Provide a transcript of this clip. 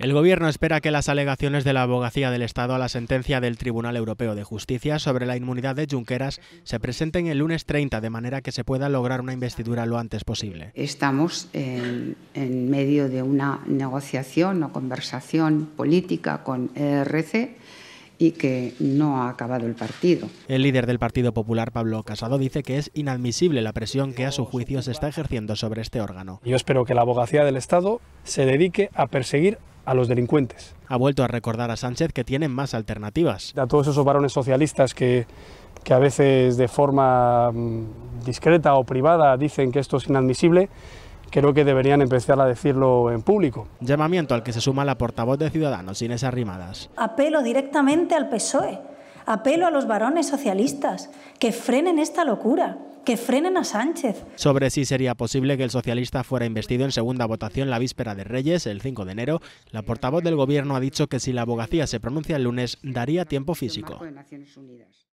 El Gobierno espera que las alegaciones de la abogacía del Estado a la sentencia del Tribunal Europeo de Justicia sobre la inmunidad de Junqueras se presenten el lunes 30, de manera que se pueda lograr una investidura lo antes posible. Estamos en, en medio de una negociación o conversación política con ERC y que no ha acabado el partido. El líder del Partido Popular, Pablo Casado, dice que es inadmisible la presión que a su juicio se está ejerciendo sobre este órgano. Yo espero que la abogacía del Estado se dedique a perseguir a los delincuentes. Ha vuelto a recordar a Sánchez que tienen más alternativas. A todos esos varones socialistas que, que a veces de forma mm, discreta o privada dicen que esto es inadmisible, creo que deberían empezar a decirlo en público. Llamamiento al que se suma la portavoz de Ciudadanos, sin esas Arrimadas. Apelo directamente al PSOE, apelo a los varones socialistas, que frenen esta locura que frenen a Sánchez. Sobre si sería posible que el socialista fuera investido en segunda votación la víspera de Reyes, el 5 de enero, la portavoz del gobierno ha dicho que si la abogacía se pronuncia el lunes, daría tiempo físico.